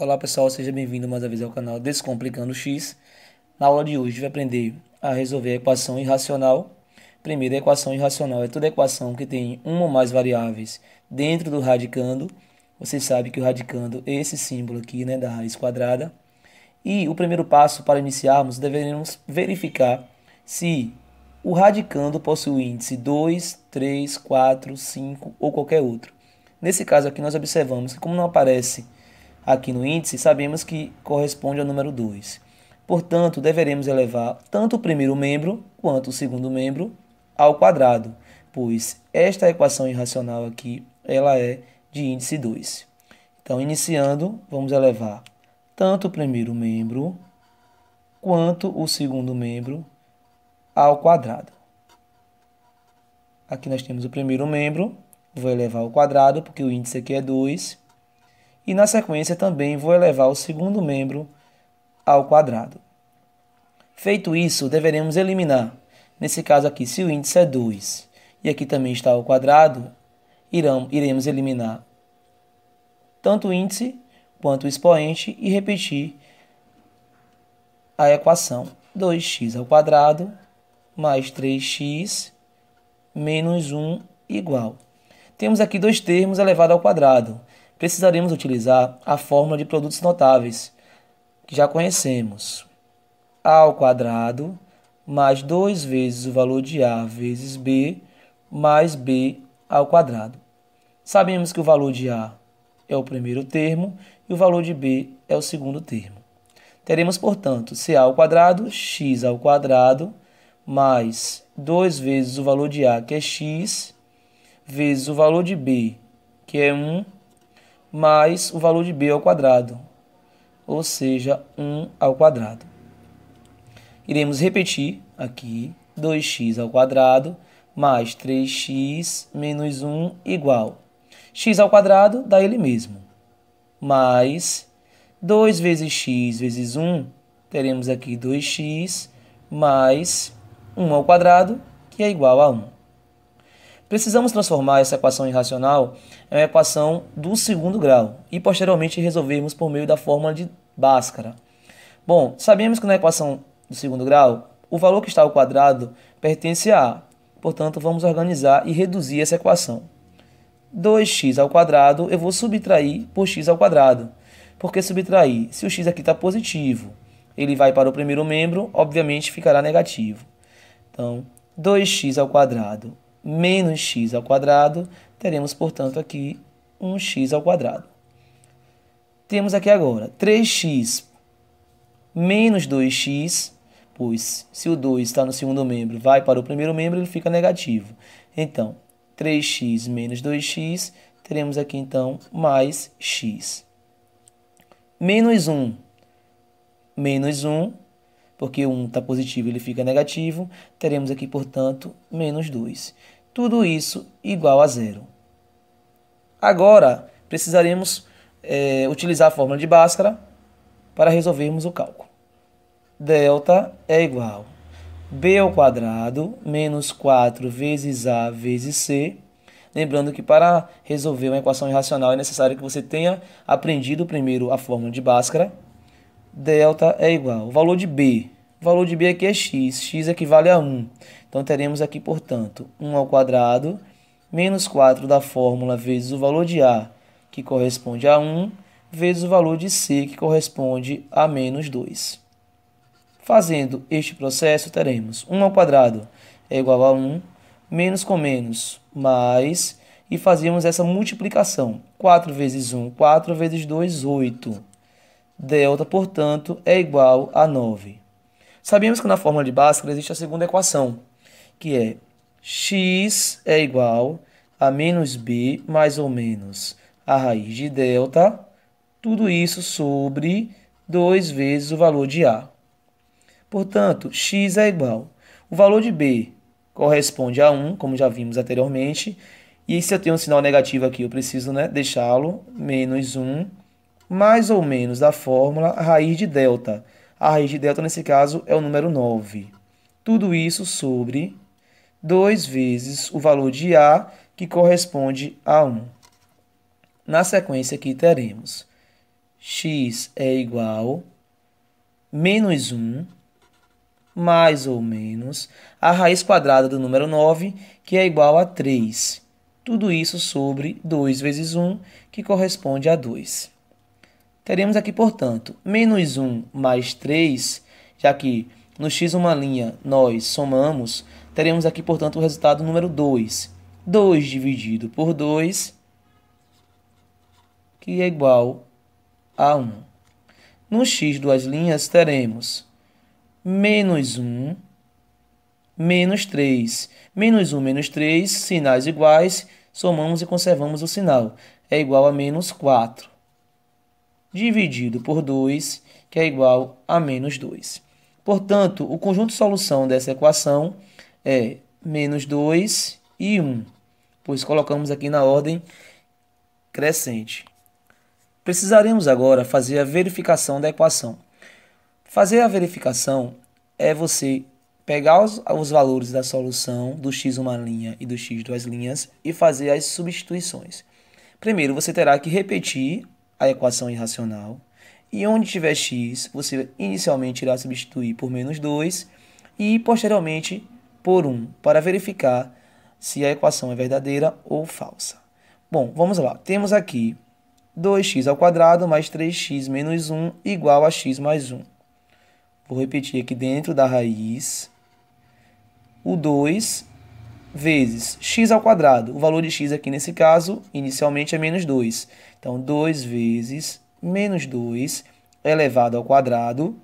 Olá pessoal, seja bem-vindo mais uma vez ao canal Descomplicando X. Na aula de hoje vai aprender a resolver a equação irracional. Primeiro, a equação irracional é toda equação que tem uma ou mais variáveis dentro do radicando. Vocês sabem que o radicando é esse símbolo aqui, né, da raiz quadrada. E o primeiro passo para iniciarmos, deveremos verificar se o radicando possui índice 2, 3, 4, 5 ou qualquer outro. Nesse caso aqui nós observamos que como não aparece aqui no índice, sabemos que corresponde ao número 2. Portanto, deveremos elevar tanto o primeiro membro quanto o segundo membro ao quadrado, pois esta equação irracional aqui ela é de índice 2. Então, iniciando, vamos elevar tanto o primeiro membro quanto o segundo membro ao quadrado. Aqui nós temos o primeiro membro, vou elevar ao quadrado, porque o índice aqui é 2 e na sequência também vou elevar o segundo membro ao quadrado. Feito isso, deveremos eliminar. Nesse caso aqui, se o índice é 2 e aqui também está o quadrado, irão, iremos eliminar tanto o índice quanto o expoente e repetir a equação 2x ao quadrado mais 3x menos 1 igual. Temos aqui dois termos elevado ao quadrado precisaremos utilizar a fórmula de produtos notáveis, que já conhecemos. A ao quadrado mais 2 vezes o valor de A vezes B mais B ao quadrado. Sabemos que o valor de A é o primeiro termo e o valor de B é o segundo termo. Teremos, portanto, CA ao quadrado, x ao quadrado, mais 2 vezes o valor de A, que é x, vezes o valor de B, que é 1, mais o valor de b ao quadrado, ou seja, 1 ao quadrado. Iremos repetir aqui 2x ao quadrado mais 3x menos 1 igual x ao quadrado dá ele mesmo, mais 2 vezes x vezes 1, teremos aqui 2x mais 1 ao quadrado, que é igual a 1. Precisamos transformar essa equação irracional em uma equação do segundo grau e posteriormente resolvermos por meio da fórmula de Bhaskara. Bom, sabemos que na equação do segundo grau, o valor que está ao quadrado pertence a A. Portanto, vamos organizar e reduzir essa equação. 2x ao quadrado, eu vou subtrair por x ao quadrado. Por que subtrair? Se o x aqui está positivo, ele vai para o primeiro membro, obviamente ficará negativo. Então, 2x ao quadrado menos x ao quadrado, teremos, portanto, aqui 1x ao quadrado. Temos aqui agora 3x menos 2x, pois se o 2 está no segundo membro, vai para o primeiro membro, ele fica negativo. Então, 3x menos 2x, teremos aqui então mais x. Menos 1, menos 1, porque 1 está positivo, ele fica negativo, teremos aqui, portanto, menos 2 tudo isso igual a zero. Agora, precisaremos é, utilizar a fórmula de Bhaskara para resolvermos o cálculo. Delta é igual a b ao quadrado menos 4 vezes a vezes c. Lembrando que para resolver uma equação irracional é necessário que você tenha aprendido primeiro a fórmula de Bhaskara. Delta é igual ao valor de b o valor de b aqui é x, x equivale a 1. Então teremos aqui, portanto, 1 ao quadrado menos 4 da fórmula vezes o valor de a, que corresponde a 1, vezes o valor de c, que corresponde a menos 2. Fazendo este processo, teremos 1 ao quadrado é igual a 1, menos com menos, mais, e fazemos essa multiplicação. 4 vezes 1, 4 vezes 2, 8. Delta, portanto, é igual a 9. Sabíamos que na fórmula de Bhaskara existe a segunda equação, que é x é igual a menos b mais ou menos a raiz de delta, tudo isso sobre 2 vezes o valor de a. Portanto, x é igual. O valor de b corresponde a 1, como já vimos anteriormente, e se eu tenho um sinal negativo aqui, eu preciso né, deixá-lo, menos 1, mais ou menos da fórmula raiz de delta, a raiz de delta, nesse caso, é o número 9. Tudo isso sobre 2 vezes o valor de A, que corresponde a 1. Na sequência aqui teremos x é igual menos 1 mais ou menos a raiz quadrada do número 9, que é igual a 3. Tudo isso sobre 2 vezes 1, que corresponde a 2. Teremos aqui, portanto, menos 1 mais 3, já que no x uma linha nós somamos, teremos aqui, portanto, o resultado número 2. 2 dividido por 2, que é igual a 1. No x duas linhas, teremos menos 1 menos 3. Menos 1 menos 3, sinais iguais, somamos e conservamos o sinal. É igual a menos 4 dividido por 2, que é igual a menos 2. Portanto, o conjunto de solução dessa equação é menos 2 e 1, pois colocamos aqui na ordem crescente. Precisaremos agora fazer a verificação da equação. Fazer a verificação é você pegar os, os valores da solução do x uma linha e do x duas linhas e fazer as substituições. Primeiro, você terá que repetir a equação irracional. E onde tiver x, você inicialmente irá substituir por menos 2 e posteriormente por 1, para verificar se a equação é verdadeira ou falsa. Bom, vamos lá. Temos aqui 2x² mais 3x menos 1 igual a x mais 1. Vou repetir aqui dentro da raiz. O 2 vezes x ao quadrado. O valor de x aqui nesse caso, inicialmente, é menos 2. Então, 2 vezes menos 2 elevado ao quadrado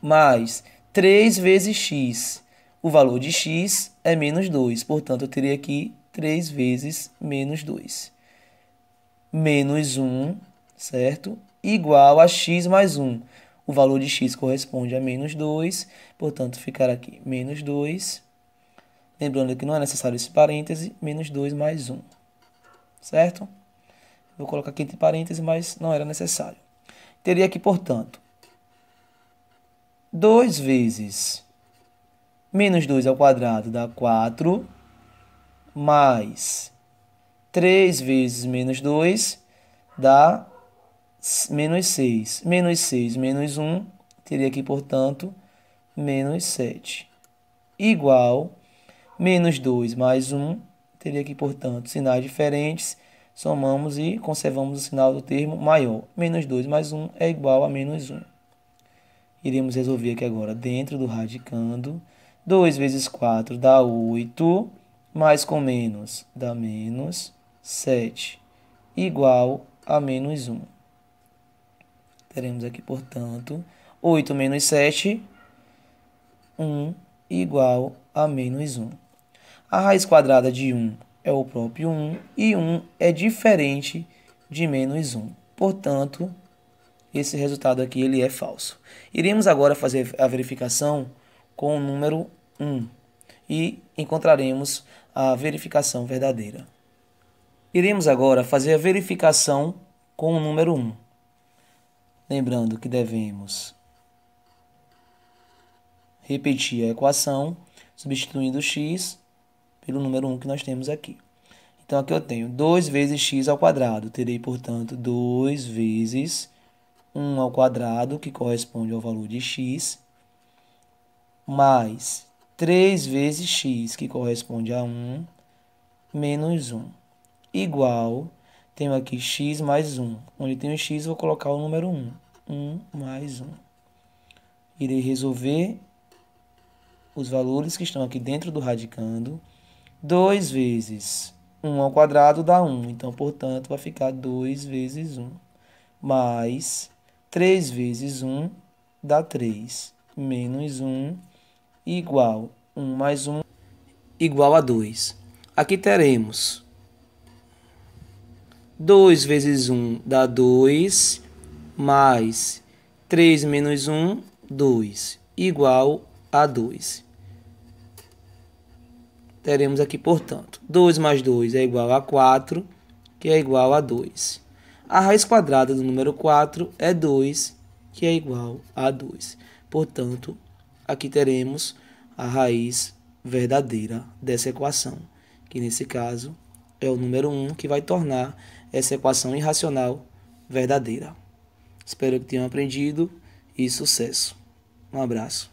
mais 3 vezes x. O valor de x é menos 2, portanto, eu teria aqui 3 vezes menos 2. Menos 1, certo? Igual a x mais 1. O valor de x corresponde a menos 2, portanto, ficará aqui menos 2 Lembrando que não é necessário esse parêntese, menos 2 mais 1. Certo? Vou colocar aqui entre parênteses, mas não era necessário. Teria aqui, portanto, 2 vezes menos 2 ao quadrado dá 4, mais 3 vezes menos 2 dá menos 6. Menos 6 menos 1, teria aqui, portanto, menos 7. Igual menos 2 mais 1 teria aqui, portanto, sinais diferentes, somamos e conservamos o sinal do termo maior. Menos 2 mais 1 é igual a menos 1. Iremos resolver aqui agora dentro do radicando. 2 vezes 4 dá 8, mais com menos dá menos 7, igual a menos 1. Teremos aqui, portanto, 8 menos 7, 1 igual a menos 1. A raiz quadrada de 1 é o próprio 1 e 1 é diferente de menos 1. Portanto, esse resultado aqui ele é falso. Iremos agora fazer a verificação com o número 1 e encontraremos a verificação verdadeira. Iremos agora fazer a verificação com o número 1. Lembrando que devemos repetir a equação, substituindo x pelo número 1 que nós temos aqui. Então, aqui eu tenho 2 vezes x ao quadrado. Terei, portanto, 2 vezes 1 ao quadrado, que corresponde ao valor de x, mais 3 vezes x, que corresponde a 1, menos 1, igual, tenho aqui x mais 1. Onde tenho x, vou colocar o número 1. 1 mais 1. Irei resolver os valores que estão aqui dentro do radicando 2 vezes 1 ao quadrado dá 1. Então, portanto, vai ficar 2 vezes 1. Mais 3 vezes 1 dá 3. Menos 1 igual 1 mais 1 igual a 2. Aqui teremos 2 vezes 1 dá 2, mais 3 menos 1, 2, igual a 2. Teremos aqui, portanto, 2 mais 2 é igual a 4, que é igual a 2. A raiz quadrada do número 4 é 2, que é igual a 2. Portanto, aqui teremos a raiz verdadeira dessa equação, que nesse caso é o número 1, que vai tornar essa equação irracional verdadeira. Espero que tenham aprendido e sucesso. Um abraço.